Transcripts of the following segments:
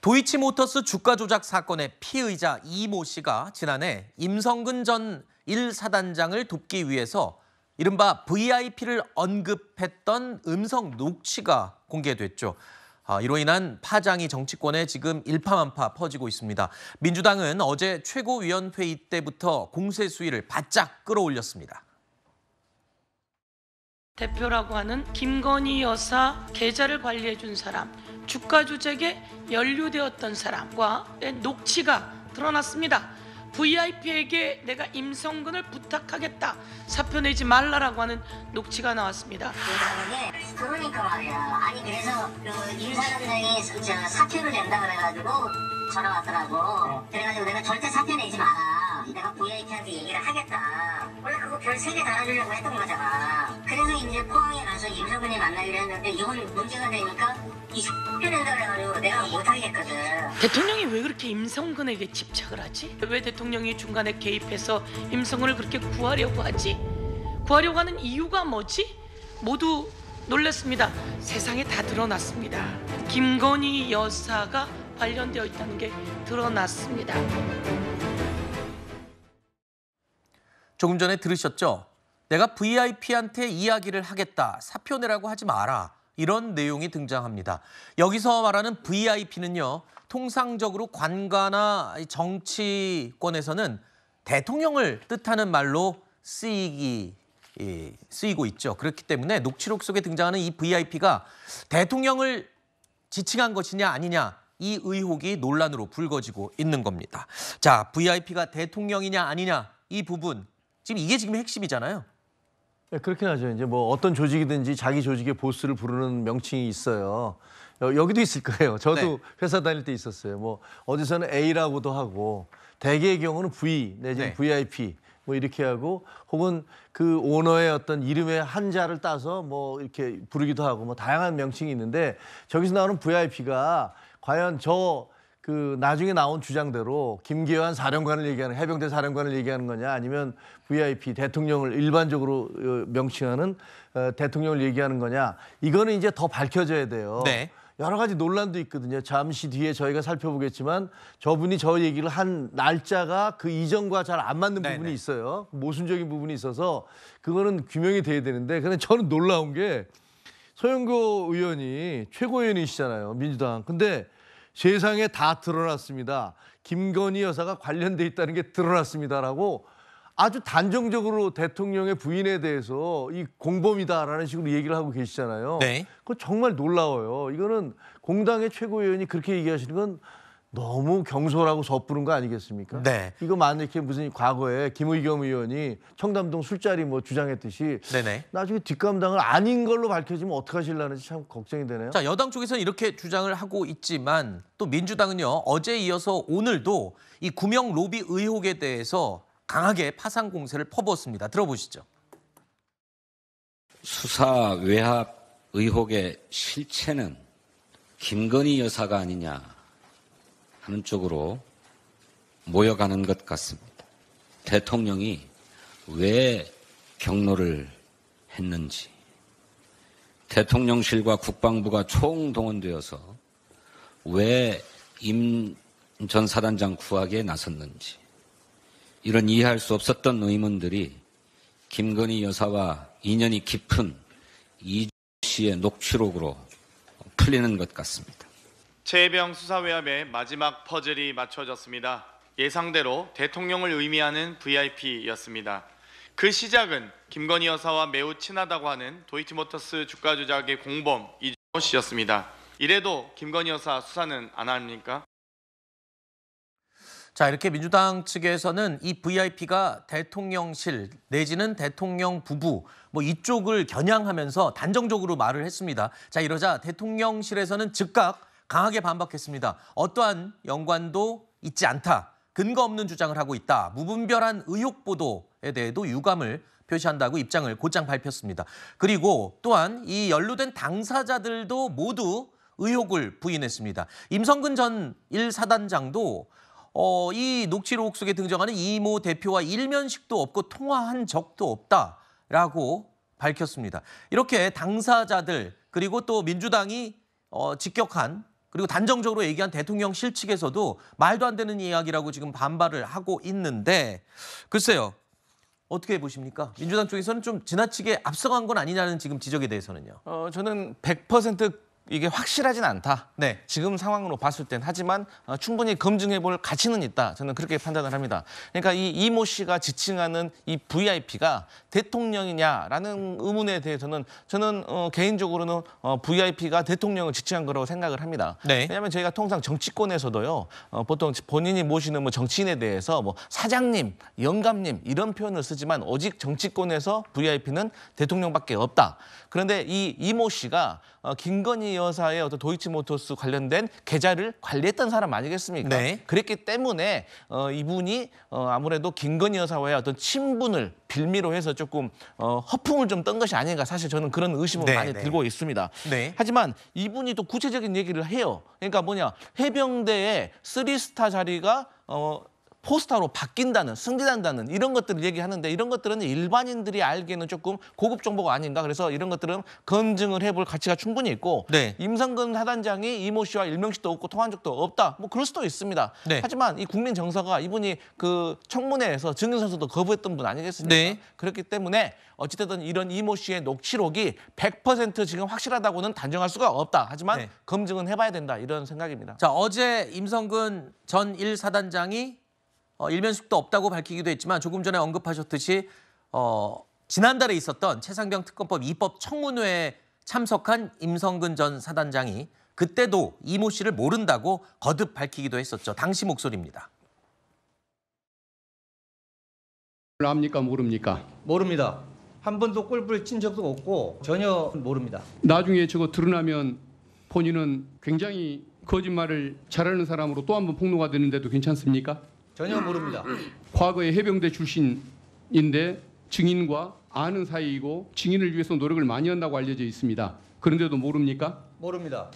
도이치모터스 주가 조작 사건의 피의자 이모 씨가 지난해 임성근 전 1사단장을 돕기 위해서 이른바 VIP를 언급했던 음성 녹취가 공개됐죠. 아, 이로 인한 파장이 정치권에 지금 일파만파 퍼지고 있습니다. 민주당은 어제 최고위원회의 때부터 공세 수위를 바짝 끌어올렸습니다. 대표라고 하는 김건희 여사 계좌를 관리해 준 사람, 주가 조작에 연루되었던 사람과의 녹취가 드러났습니다. VIP에게 내가 임성근을 부탁하겠다 사표 내지 말라라고 하는 녹취가 나왔습니다. 그게 네, 그러니까 말이야. 아니 그래서 그임 사장이진 사표를 낸다 그래가지고 전화 왔더라고. 그래가지고 내가 절대 사표 내지 마 내가 VIP한테 얘기를 하겠다. 원래 그거 별세개 달아주려고 했던 거잖아. 그래서 이제 포항에 가서 임성근이 만나기로 했는데 이건 문제가 되니까 대 대통령이 왜 그렇게 임성근에게 집착을 하지? 왜 대통령이 중간에 개입해서 임성근을 그렇게 구하려고 하지? 구하려고 하는 이유가 뭐지? 모두 놀랐습니다. 세상에 다 드러났습니다. 김건희 여사가 관련되어 있다는 게 드러났습니다. 조금 전에 들으셨죠? 내가 VIP한테 이야기를 하겠다, 사표 내라고 하지 마라. 이런 내용이 등장합니다. 여기서 말하는 VIP는요. 통상적으로 관가나 정치권에서는 대통령을 뜻하는 말로 쓰이기 쓰이고 있죠. 그렇기 때문에 녹취록 속에 등장하는 이 VIP가 대통령을 지칭한 것이냐 아니냐 이 의혹이 논란으로 불거지고 있는 겁니다. 자, VIP가 대통령이냐 아니냐 이 부분 지금 이게 지금 핵심이잖아요. 네, 그렇게 하죠. 이제 뭐 어떤 조직이든지 자기 조직의 보스를 부르는 명칭이 있어요. 여, 기도 있을 거예요. 저도 네. 회사 다닐 때 있었어요. 뭐 어디서는 A라고도 하고 대개의 경우는 V 내지는 네. VIP 뭐 이렇게 하고 혹은 그 오너의 어떤 이름의 한자를 따서 뭐 이렇게 부르기도 하고 뭐 다양한 명칭이 있는데 저기서 나오는 VIP가 과연 저그 나중에 나온 주장대로 김기현 사령관을 얘기하는 해병대 사령관을 얘기하는 거냐 아니면 VIP 대통령을 일반적으로 어, 명칭하는 어, 대통령을 얘기하는 거냐 이거는 이제 더 밝혀져야 돼요. 네. 여러 가지 논란도 있거든요. 잠시 뒤에 저희가 살펴보겠지만 저분이 저 얘기를 한 날짜가 그 이전과 잘 안 맞는 네네. 부분이 네. 있어요. 모순적인 부분이 있어서 그거는 규명이 돼야 되는데 그런데 저는 놀라운 게 소영교 의원이 최고위원이시잖아요. 민주당. 근데 세상에 다 드러났습니다. 김건희 여사가 관련돼 있다는 게 드러났습니다라고 아주 단정적으로 대통령의 부인에 대해서 이 공범이다라는 식으로 얘기를 하고 계시잖아요. 네. 그거 정말 놀라워요. 이거는 공당의 최고위원이 그렇게 얘기하시는 건 너무 경솔하고 섣부른 거 아니겠습니까? 네. 이거 만약에 무슨 과거에 김의겸 의원이 청담동 술자리 뭐 주장했듯이 네네. 나중에 뒷감당을 아닌 걸로 밝혀지면 어떡하실라는지 참 걱정이 되네요. 자, 여당 쪽에서는 이렇게 주장을 하고 있지만 또 민주당은요. 어제 이어서 오늘도 이 구명 로비 의혹에 대해서 강하게 파상 공세를 퍼부었습니다. 들어보시죠. 수사 외압 의혹의 실체는 김건희 여사가 아니냐 하는 쪽으로 모여가는 것 같습니다. 대통령이 왜 경로를 했는지, 대통령실과 국방부가 총동원되어서 왜 임 전 사단장 구하기에 나섰는지, 이런 이해할 수 없었던 의문들이 김건희 여사와 인연이 깊은 이주 씨의 녹취록으로 풀리는 것 같습니다. 재해병 수사외압의 마지막 퍼즐이 맞춰졌습니다. 예상대로 대통령을 의미하는 VIP였습니다. 그 시작은 김건희 여사와 매우 친하다고 하는 도이치모터스 주가 조작의 공범 이준호 씨였습니다. 이래도 김건희 여사 수사는 안 합니까? 자 이렇게 민주당 측에서는 이 VIP가 대통령실 내지는 대통령 부부 뭐 이쪽을 겨냥하면서 단정적으로 말을 했습니다. 자 이러자 대통령실에서는 즉각 강하게 반박했습니다. 어떠한 연관도 있지 않다. 근거 없는 주장을 하고 있다. 무분별한 의혹 보도에 대해도 유감을 표시한다고 입장을 곧장 밝혔습니다. 그리고 또한 이 연루된 당사자들도 모두 의혹을 부인했습니다. 임성근 전 1사단장도 어, 이 녹취록 속에 등장하는 이모 대표와 일면식도 없고 통화한 적도 없다라고 밝혔습니다. 이렇게 당사자들 그리고 또 민주당이 어, 직격한 그리고 단정적으로 얘기한 대통령실 측에서도 말도 안 되는 이야기라고 지금 반발을 하고 있는데 글쎄요. 어떻게 보십니까? 민주당 쪽에서는 좀 지나치게 앞서간 건 아니냐는 지금 지적에 대해서는요. 어, 저는 100% 이게 확실하진 않다. 네. 지금 상황으로 봤을 땐 하지만 어, 충분히 검증해 볼 가치는 있다. 저는 그렇게 판단을 합니다. 그러니까 이 이모 씨가 지칭하는 이 VIP가 대통령이냐라는 의문에 대해서는 저는 어, 개인적으로는 어, VIP가 대통령을 지칭한 거라고 생각을 합니다. 네. 왜냐하면 저희가 통상 정치권에서도요. 어, 보통 본인이 모시는 뭐 정치인에 대해서 뭐 사장님, 영감님 이런 표현을 쓰지만 오직 정치권에서 VIP는 대통령밖에 없다. 그런데 이 이모 씨가 어, 김건희 여사의 어떤 도이치모터스 관련된 계좌를 관리했던 사람 아니겠습니까? 네. 그랬기 때문에 어, 이분이 어, 아무래도 김건희 여사와의 어떤 친분을 빌미로 해서 조금 어, 허풍을 좀 떤 것이 아닌가 사실 저는 그런 의심을 네, 많이 네. 들고 있습니다. 네. 하지만 이분이 또 구체적인 얘기를 해요. 그러니까 뭐냐 해병대에 쓰리스타 자리가 어, 포스타로 바뀐다는 승진한다는 이런 것들을 얘기하는데 이런 것들은 일반인들이 알기에는 조금 고급 정보가 아닌가 그래서 이런 것들은 검증을 해볼 가치가 충분히 있고 네. 임성근 사단장이 이모 씨와 일명식도 없고 통한 적도 없다 뭐 그럴 수도 있습니다 네. 하지만 이 국민 정서가 이분이 그 청문회에서 증인선수도 거부했던 분 아니겠습니까 네. 그렇기 때문에 어찌됐든 이런 이모 씨의 녹취록이 100% 지금 확실하다고는 단정할 수가 없다 하지만 네. 검증은 해봐야 된다 이런 생각입니다 자 어제 임성근 전1사단장이 어, 일면식도 없다고 밝히기도 했지만 조금 전에 언급하셨듯이 어, 지난달에 있었던 최상병 특검법 2법 청문회에 참석한 임성근 전 사단장이 그때도 이모 씨를 모른다고 거듭 밝히기도 했었죠. 당시 목소리입니다. 압니까 모릅니까? 모릅니다. 한 번도 꿀불 친 적도 없고 전혀 모릅니다. 나중에 저거 드러나면 본인은 굉장히 거짓말을 잘하는 사람으로 또한번 폭로가 되는데도 괜찮습니까? 전혀 모릅니다. 과거에 해병대 출신인데 증인과 아는 사이이고 증인을 위해서 노력을 많이 한다고 알려져 있습니다. 그런데도 모릅니까? 모릅니다.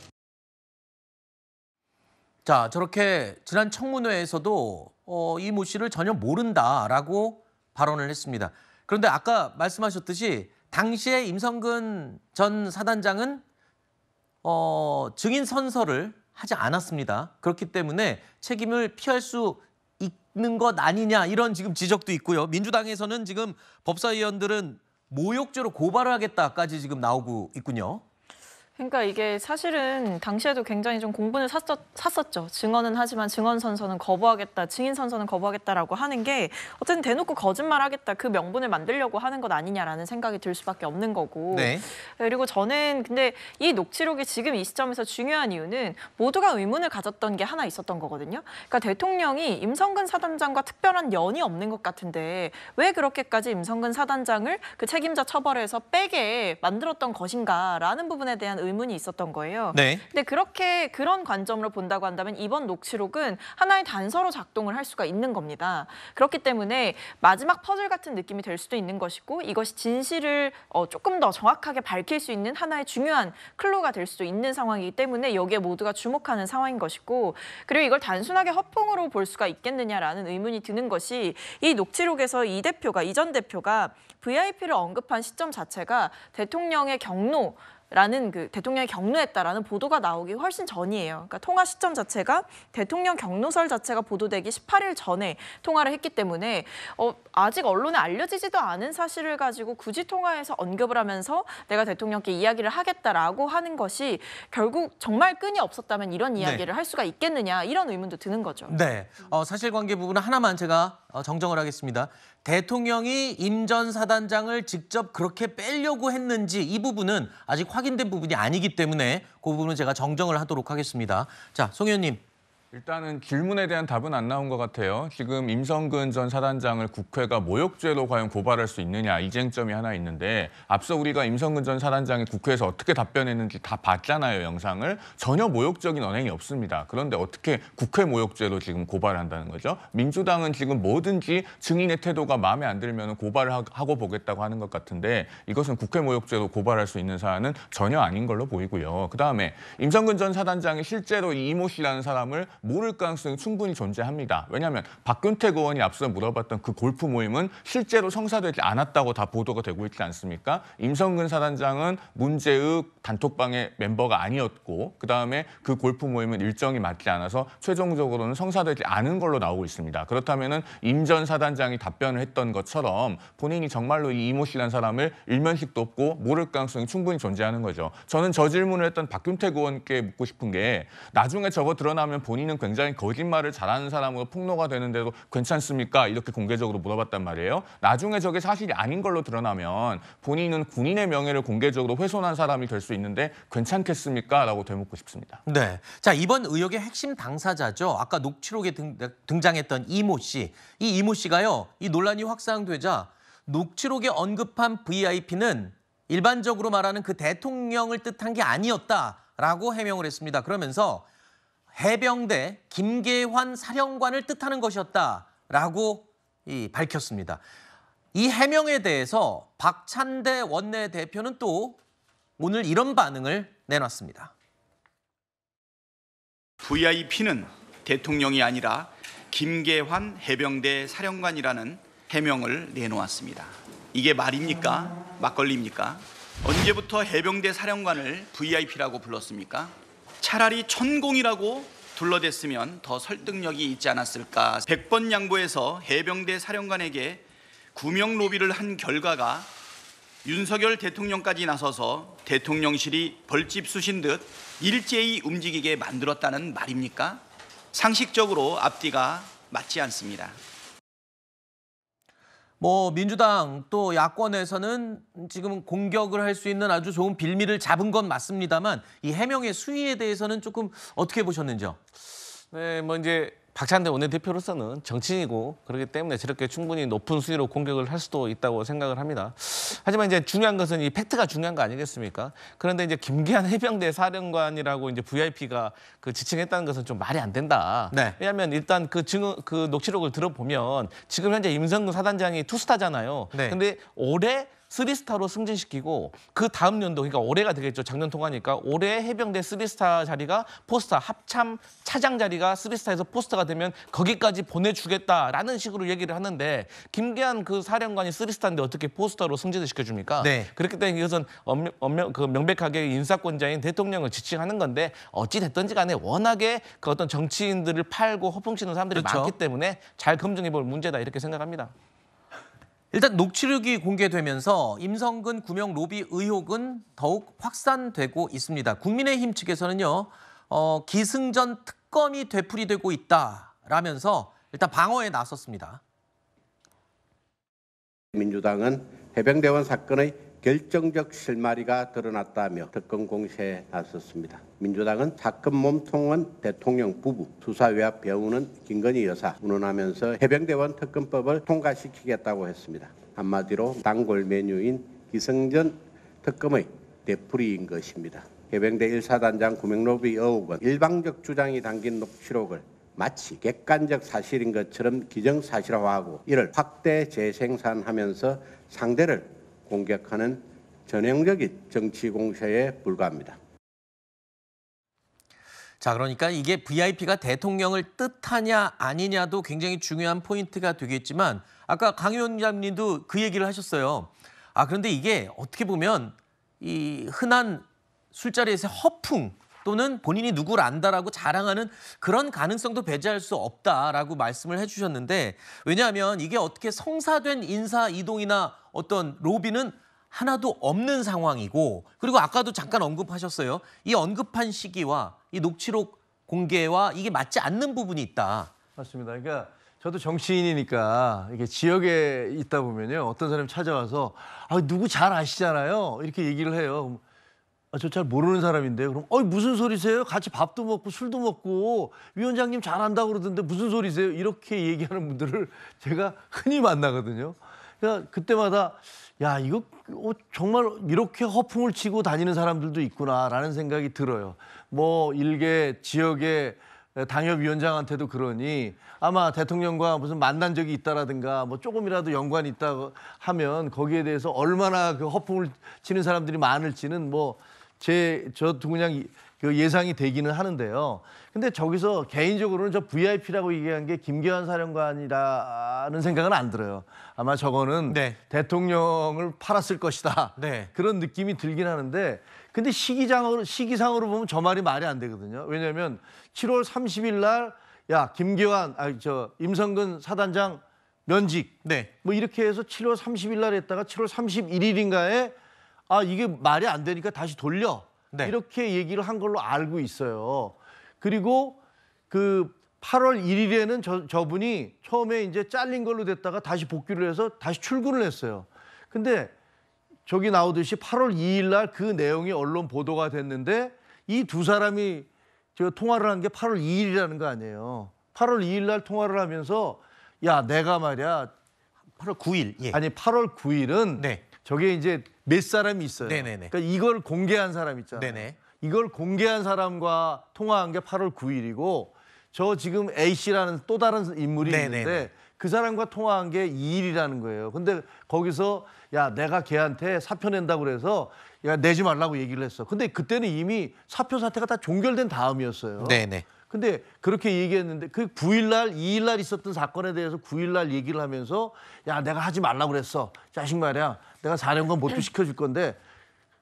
자, 저렇게 지난 청문회에서도 어, 이모 씨를 전혀 모른다라고 발언을 했습니다. 그런데 아까 말씀하셨듯이 당시에 임성근 전 사단장은 어, 증인 선서를 하지 않았습니다. 그렇기 때문에 책임을 피할 수 있는 것 아니냐 이런 지금 지적도 있고요. 민주당에서는 지금 법사위원들은 모욕죄로 고발 하겠다까지 지금 나오고 있군요. 그러니까 이게 사실은 당시에도 굉장히 좀 공분을 샀었, 샀었죠. 증언은 하지만 증언 선서는 거부하겠다, 증인 선서는 거부하겠다라고 하는 게 어쨌든 대놓고 거짓말하겠다 그 명분을 만들려고 하는 것 아니냐라는 생각이 들 수밖에 없는 거고. 네. 그리고 저는 근데 이 녹취록이 지금 이 시점에서 중요한 이유는 모두가 의문을 가졌던 게 하나 있었던 거거든요. 그러니까 대통령이 임성근 사단장과 특별한 연이 없는 것 같은데 왜 그렇게까지 임성근 사단장을 그 책임자 처벌에서 빼게 만들었던 것인가라는 부분에 대한 의문이 있었던 거예요. 네. 근데 그렇게 그런 관점으로 본다고 한다면 이번 녹취록은 하나의 단서로 작동을 할 수가 있는 겁니다. 그렇기 때문에 마지막 퍼즐 같은 느낌이 될 수도 있는 것이고 이것이 진실을 어, 조금 더 정확하게 밝힐 수 있는 하나의 중요한 클로가 될 수도 있는 상황이기 때문에 여기에 모두가 주목하는 상황인 것이고 그리고 이걸 단순하게 허풍으로 볼 수가 있겠느냐라는 의문이 드는 것이 이 녹취록에서 이 대표가 이전 대표가 VIP를 언급한 시점 자체가 대통령의 경로 라는 그 대통령의 경로했다라는 보도가 나오기 훨씬 전이에요. 그러니까 통화 시점 자체가 대통령 경로설 자체가 보도되기 18일 전에 통화를 했기 때문에 어, 아직 언론에 알려지지도 않은 사실을 가지고 굳이 통화해서 언급을 하면서 내가 대통령께 이야기를 하겠다라고 하는 것이 결국 정말 끈이 없었다면 이런 네. 이야기를 네. 할 수가 있겠느냐 이런 의문도 드는 거죠. 네, 어, 사실관계 부분 하나만 제가 어, 정정을 하겠습니다. 대통령이 임전 사단장을 직접 그렇게 빼려고 했는지 이 부분은 아직 확인된 부분이 아니기 때문에 그 부분은 제가 정정을 하도록 하겠습니다. 자, 송 의원님 일단은 질문에 대한 답은 안 나온 것 같아요. 지금 임성근 전 사단장을 국회가 모욕죄로 과연 고발할 수 있느냐 이 쟁점이 하나 있는데 앞서 우리가 임성근 전 사단장이 국회에서 어떻게 답변했는지 다 봤잖아요 영상을 전혀 모욕적인 언행이 없습니다. 그런데 어떻게 국회 모욕죄로 지금 고발한다는 거죠? 민주당은 지금 뭐든지 증인의 태도가 마음에 안 들면 고발 하고 보겠다고 하는 것 같은데 이것은 국회 모욕죄로 고발할 수 있는 사안은 전혀 아닌 걸로 보이고요. 그 다음에 임성근 전 사단장이 실제로 이 모 씨라는 사람을 모를 가능성이 충분히 존재합니다. 왜냐하면 박균택 의원이 앞서 물어봤던 그 골프 모임은 실제로 성사되지 않았다고 다 보도가 되고 있지 않습니까? 임성근 사단장은 문제의 단톡방의 멤버가 아니었고 그다음에 그 골프 모임은 일정이 맞지 않아서 최종적으로는 성사되지 않은 걸로 나오고 있습니다. 그렇다면 임 전 사단장이 답변을 했던 것처럼 본인이 정말로 이 이모 씨란 사람을 일면식도 없고 모를 가능성이 충분히 존재하는 거죠. 저는 저 질문을 했던 박균태 의원께 묻고 싶은 게 나중에 저거 드러나면 본인은 자기는 굉장히 거짓말을 잘하는 사람으로 폭로가 되는데도 괜찮습니까? 이렇게 공개적으로 물어봤단 말이에요. 나중에 저게 사실이 아닌 걸로 드러나면 본인은 군인의 명예를 공개적으로 훼손한 사람이 될 수 있는데 괜찮겠습니까? 라고 되묻고 싶습니다. 네. 자, 이번 의혹의 핵심 당사자죠. 아까 녹취록에 등, 등장했던 이모 씨. 이 이모 씨가요. 이 논란이 확산되자 녹취록에 언급한 VIP는 일반적으로 말하는 그 대통령을 뜻한 게 아니었다라고 해명을 했습니다. 그러면서 해병대 김계환 사령관을 뜻하는 것이었다라고 이 밝혔습니다. 이 해명에 대해서 박찬대 원내대표는 또 오늘 이런 반응을 내놨습니다. VIP는 대통령이 아니라 김계환 해병대 사령관이라는 해명을 내놓았습니다. 이게 말입니까? 막걸리입니까? 언제부터 해병대 사령관을 VIP라고 불렀습니까? 차라리 천공이라고 둘러댔으면 더 설득력이 있지 않았을까. 백번 양보해서 해병대 사령관에게 구명 로비를 한 결과가 윤석열 대통령까지 나서서 대통령실이 벌집 쑤신 듯 일제히 움직이게 만들었다는 말입니까? 상식적으로 앞뒤가 맞지 않습니다. 뭐 민주당 또 야권에서는 지금 공격을 할 수 있는 아주 좋은 빌미를 잡은 건 맞습니다만 이 해명의 수위에 대해서는 조금 어떻게 보셨는지요? 네, 뭐 이제 박찬대 원내대표로서는 정치인이고 그렇기 때문에 저렇게 충분히 높은 수위로 공격을 할 수도 있다고 생각을 합니다. 하지만 이제 중요한 것은 이 팩트가 중요한 거 아니겠습니까? 그런데 이제 김기한 해병대 사령관이라고 이제 VIP가 그 지칭했다는 것은 좀 말이 안 된다. 네. 왜냐하면 일단 그증언그 녹취록을 들어보면 지금 현재 임성근 사단장이 투스타잖아요. 네. 근데 올해 쓰리스타로 승진시키고 그 다음 연도 그러니까 올해가 되겠죠. 작년 통하니까 올해 해병대 쓰리스타 자리가 포스터 합참 차장 자리가 쓰리스타에서 포스터가 되면 거기까지 보내주겠다라는 식으로 얘기를 하는데 김기한 그 사령관이 쓰리스타인데 어떻게 포스터로 승진을 시켜줍니까? 네. 그렇기 때문에 이것은 엄, 엄, 그 명백하게 인사권자인 대통령을 지칭하는 건데 어찌 됐든지 간에 워낙에 그 어떤 정치인들을 팔고 허풍치는 사람들이 그렇죠. 많기 때문에 잘 검증해 볼 문제다 이렇게 생각합니다. 일단 녹취록이 공개되면서 임성근 구명 로비 의혹은 더욱 확산되고 있습니다. 국민의힘 측에서는요, 어, 기승전 특검이 되풀이되고 있다라면서 일단 방어에 나섰습니다. 민주당은 해병대원 사건의 결정적 실마리가 드러났다며 특검 공세에 나섰습니다. 민주당은 사건 몸통은 대통령 부부, 수사 외압 배우는 김건희 여사 운운하면서 해병대원 특검법을 통과시키겠다고 했습니다. 한마디로 단골 메뉴인 기승전 특검의 대풀이인 것입니다. 해병대 1사단장 구명로비 의혹은 일방적 주장이 담긴 녹취록을 마치 객관적 사실인 것처럼 기정사실화하고 이를 확대 재생산하면서 상대를 공격하는 전형적인 정치 공세에 불과합니다. 자, 그러니까 이게 VIP가 대통령을 뜻하냐 아니냐도 굉장히 중요한 포인트가 되겠지만 아까 강 위원장님도 그 얘기를 하셨어요. 아, 그런데 이게 어떻게 보면 이 흔한 술자리에서 허풍 또는 본인이 누구를 안다라고 자랑하는 그런 가능성도 배제할 수 없다라고 말씀을 해주셨는데 왜냐하면 이게 어떻게 성사된 인사 이동이나 어떤 로비는 하나도 없는 상황이고 그리고 아까도 잠깐 언급하셨어요. 이 언급한 시기와 이 녹취록 공개와 이게 맞지 않는 부분이 있다. 맞습니다. 그러니까 저도 정치인이니까 이게 지역에 있다 보면요 어떤 사람이 찾아와서 아 누구 잘 아시잖아요 이렇게 얘기를 해요. 아, 저잘 모르는 사람인데 그럼 어이 무슨 소리세요? 같이 밥도 먹고 술도 먹고 위원장님 잘한다 그러던데 무슨 소리세요? 이렇게 얘기하는 분들을 제가 흔히 만나거든요. 그러니까 그때마다 야 이거 어, 정말 이렇게 허풍을 치고 다니는 사람들도 있구나라는 생각이 들어요. 뭐 일개 지역의 당협위원장한테도 그러니 아마 대통령과 무슨 만난 적이 있다라든가 뭐 조금이라도 연관이 있다 하면 거기에 대해서 얼마나 그 허풍을 치는 사람들이 많을지는 뭐제 저도 그냥 그 예상이 되기는 하는데요. 근데 저기서 개인적으로는 저 VIP라고 얘기한 게김기환 사령관이라는 생각은 안 들어요. 아마 저거는 네. 대통령을 팔았을 것이다. 네. 그런 느낌이 들긴 하는데 근데 시기장으로 시기상으로 보면 저 말이 말이 안 되거든요. 왜냐하면 7월 30일 날야 김기환 아저 임성근 사단장 면직 네. 뭐 이렇게 해서 7월 30일 날 했다가 7월 31일인가에 아 이게 말이 안 되니까 다시 돌려 네. 이렇게 얘기를 한 걸로 알고 있어요. 그리고 그 8월 1일에는 저, 저분이 처음에 이제 잘린 걸로 됐다가 다시 복귀를 해서 다시 출근을 했어요. 근데 저기 나오듯이 8월 2일 날 그 내용이 언론 보도가 됐는데 이 두 사람이 제가 통화를 한 게 8월 2일이라는 거 아니에요. 8월 2일 날 통화를 하면서 야, 내가 말이야. 8월 9일. 예. 아니, 8월 9일은 네. 저게 이제 몇 사람이 있어요. 네네네. 네, 네. 그러니까 이걸 공개한 사람 있잖아요. 네네. 네. 이걸 공개한 사람과 통화한 게 8월 9일이고 저 지금 A 씨라는 또 다른 인물이 네네네. 있는데 그 사람과 통화한 게 2일이라는 거예요. 근데 거기서 야 내가 걔한테 사표 낸다고 그래서 야 내지 말라고 얘기를 했어. 근데 그때는 이미 사표 사태가 다 종결된 다음이었어요. 네네. 근데 그렇게 얘기했는데 그 9일날, 2일날 있었던 사건에 대해서 9일날 얘기를 하면서 야, 내가 하지 말라고 그랬어. 자식 말이야. 내가 4년간 못도 시켜줄 건데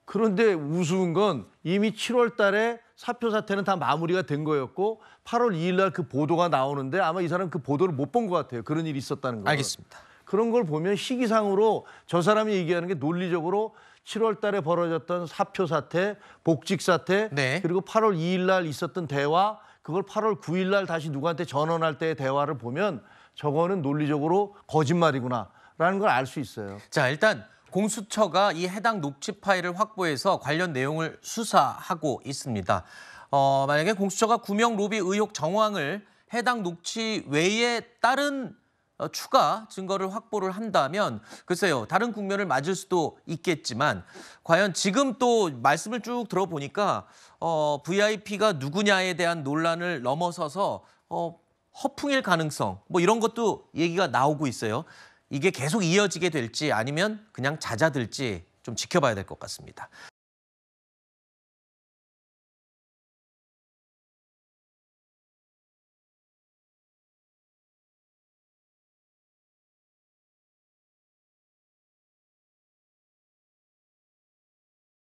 그런데 우스운 건 이미 7월 달에 사표 사태는 다 마무리가 된 거였고 8월 2일 날 그 보도가 나오는데 아마 이 사람 그 보도를 못 본 것 같아요. 그런 일이 있었다는 거. 알겠습니다. 그런 걸 보면 시기상으로 저 사람이 얘기하는 게 논리적으로 7월 달에 벌어졌던 사표 사태, 복직 사태, 네. 그리고 8월 2일 날 있었던 대화 그걸 8월 9일 날 다시 누구한테 전원할 때의 대화를 보면 저거는 논리적으로 거짓말이구나라는 걸 알 수 있어요. 자, 일단 공수처가 이 해당 녹취 파일을 확보해서 관련 내용을 수사하고 있습니다. 어, 만약에 공수처가 구명 로비 의혹 정황을 해당 녹취 외에 다른 어, 추가 증거를 확보를 한다면 글쎄요 다른 국면을 맞을 수도 있겠지만 과연 지금 또 말씀을 쭉 들어보니까 어, VIP가 누구냐에 대한 논란을 넘어서서 어, 허풍일 가능성 뭐 이런 것도 얘기가 나오고 있어요. 이게 계속 이어지게 될지 아니면 그냥 잦아들지 좀 지켜봐야 될 것 같습니다.